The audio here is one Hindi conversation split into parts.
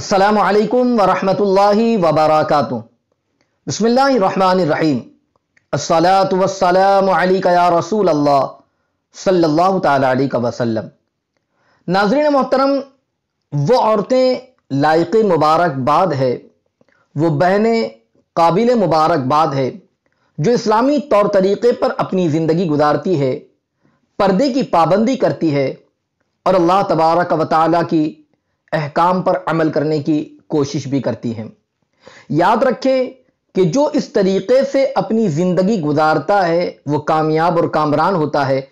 अस्सलाम वालेकुम वरहमतुल्लाहि वबरकातु रहीम अस्सलातु वस्सलाम अलैका या रसूल अल्लाह सल्लल्लाहु ताला अलैहि वसल्लम नाजरीन मोहतरम वो औरतें लायक मुबारकबाद है वो बहनें काबिल मुबारकबाद है जो इस्लामी तौर तरीक़े पर अपनी ज़िंदगी गुजारती है पर्दे की पाबंदी करती है और अल्लाह तबारक व ताली की अहकाम पर अमल करने की कोशिश भी करती हैं याद रखें कि जो इस तरीके से अपनी ज़िंदगी गुजारता है वो कामयाब और कामरान होता है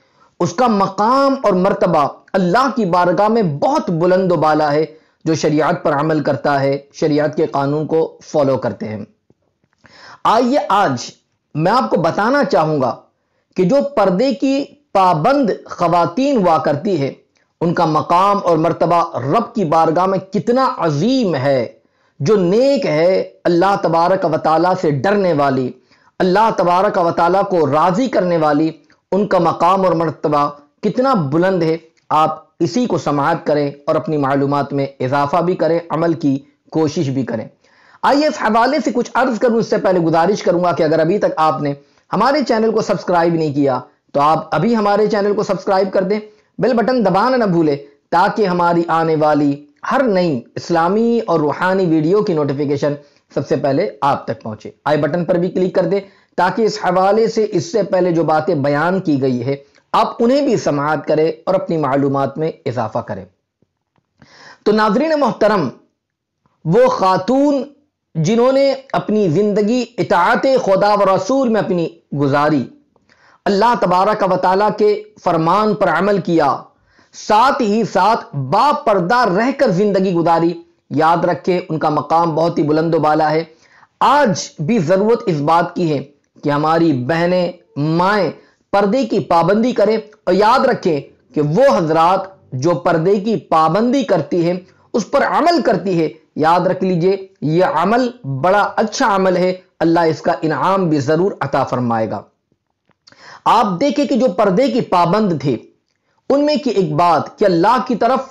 उसका मकाम और मर्तबा अल्लाह की बारगाह में बहुत बुलंद बाला है जो शरीयत पर अमल करता है शरीयत के कानून को फॉलो करते हैं आइए आज मैं आपको बताना चाहूंगा कि जो पर्दे की पाबंद खवतिन हुआ करती है उनका मकाम और मर्तबा रब की बारगाह में कितना अजीम है जो नेक है अल्लाह तबारक वताल से डरने वाली अल्लाह तबारक वताल को राज़ी करने वाली उनका मकाम और मरतबा कितना बुलंद है आप इसी को समाप्त करें और अपनी मालूम में इजाफा भी करें अमल की कोशिश भी करें आइए इस हवाले से कुछ अर्ज़ करूँ इससे पहले गुजारिश करूंगा कि अगर अभी तक आपने हमारे चैनल को सब्सक्राइब नहीं किया तो आप अभी हमारे चैनल को सब्सक्राइब कर दें बेल बटन दबाना ना भूले ताकि हमारी आने वाली हर नई इस्लामी और रूहानी वीडियो की नोटिफिकेशन सबसे पहले आप तक पहुंचे आई बटन पर भी क्लिक कर दे ताकि इस हवाले से इससे पहले जो बातें बयान की गई है आप उन्हें भी समात करें और अपनी मालूम में इजाफा करें तो नाजरीन मोहतरम वो खातून जिन्होंने अपनी जिंदगी इतात खुदा व रसूल में अपनी गुजारी अल्लाह तबारा का ताली के फरमान पर अमल किया साथ ही साथ बापर्दा रहकर जिंदगी गुजारी याद रखे उनका मकाम बहुत ही बुलंद बाला है आज भी जरूरत इस बात की है कि हमारी बहनें माए पर्दे की पाबंदी करें और याद रखें कि वो हजरात जो पर्दे की पाबंदी करती है उस पर अमल करती है याद रख लीजिए यह अमल बड़ा अच्छा अमल है अल्लाह इसका इनाम भी ज़रूर अता फरमाएगा आप देखें कि जो पर्दे की पाबंद थे उनमें की एक बात कि अल्लाह की तरफ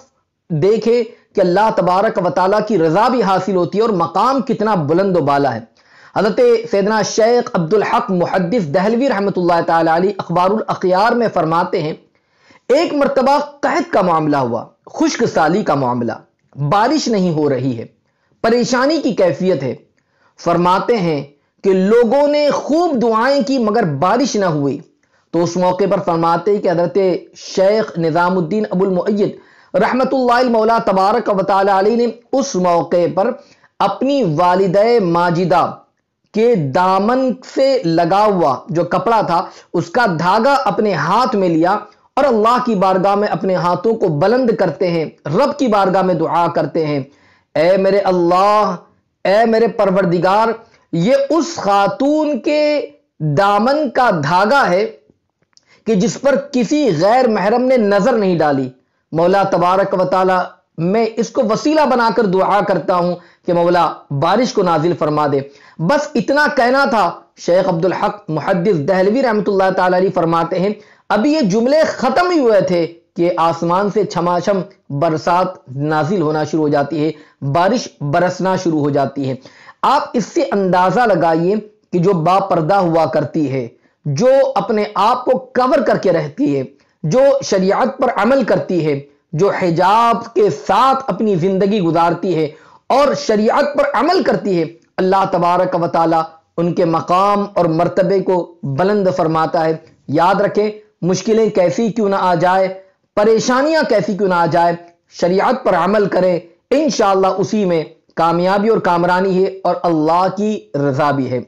देखे कि अल्लाह तबारक वाली की रजा भी हासिल होती है और मकाम कितना बुलंद वाला है हजरत सैदना शेख अब्दुल हक मुहदस दहलवी रहमत अखबार में फरमाते हैं एक मरतबा कहत का मामला हुआ खुश्क साली का मामला बारिश नहीं हो रही है परेशानी की कैफियत है फरमाते हैं कि लोगों ने खूब दुआएं की मगर बारिश ना हुई तो उस मौके पर फरमाते कि हजरत शेख निज़ामुद्दीन अबुलमैद रहमत मौला तबारक वाली ने उस मौके पर अपनी वालद माजिदा के दामन से लगा हुआ जो कपड़ा था उसका धागा अपने हाथ में लिया और अल्लाह की बारगाह में अपने हाथों को बुलंद करते हैं रब की बारगाह में दुआ करते हैं ए मेरे अल्लाह ए मेरे परवरदिगार ये उस खातून के दामन का धागा है कि जिस पर किसी गैर महरम ने नजर नहीं डाली मौला तबारक वाली मैं इसको वसीला बनाकर दुआ करता हूं कि मौला बारिश को नाजिल फरमा दे बस इतना कहना था शेख अब्दुल हक मुहदस दहलवी रहमत फरमाते हैं अभी ये जुमले ख़त्म ही हुए थे कि आसमान से छमाशम बरसात नाजिल होना शुरू हो जाती है बारिश बरसना शुरू हो जाती है आप इससे अंदाज़ा लगाइए कि जो बापर्दा हुआ करती है जो अपने आप को कवर करके रहती है जो शरीयत पर अमल करती है जो हिजाब के साथ अपनी ज़िंदगी गुजारती है और शरीयत पर अमल करती है अल्लाह तबारक व उनके मकाम और मरतबे को बुलंद फरमाता है याद रखें मुश्किलें कैसी क्यों ना आ जाए परेशानियां कैसी क्यों ना आ जाए शरीयत पर अमल करें इन उसी में कामयाबी और कामरानी है और अल्लाह की रजा भी है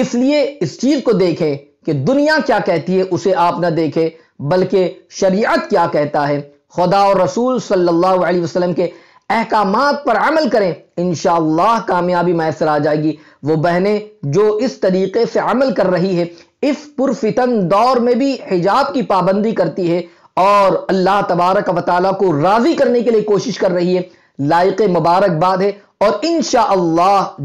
इसलिए इस चीज को देखें कि दुनिया क्या कहती है उसे आप ना देखें बल्कि शरीयत क्या कहता है खुदा और रसूल सल्लल्लाहु अलैहि वसल्लम के अहकाम पर अमल करें इन कामयाबी मैसर आ जाएगी वो बहनें जो इस तरीके से अमल कर रही है इस पुरफितन दौर में भी हिजाब की पाबंदी करती है और अल्लाह तबारक वाली को राजी करने के लिए कोशिश कर रही है लायक मुबारकबाद है और इन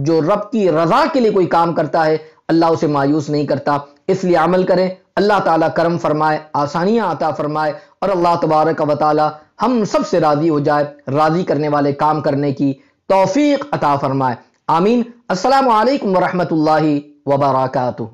जो रब की रजा के लिए कोई काम करता है अल्लाह उसे मायूस नहीं करता इसलिए अमल करें अल्लाह ताला करम फरमाए आसानियाँ आता फरमाए और अल्लाह तबारक व हम सब से राज़ी हो जाए राज़ी करने वाले काम करने की तोफीक अता फरमाए आमीन असलकम वरहमल वबरकू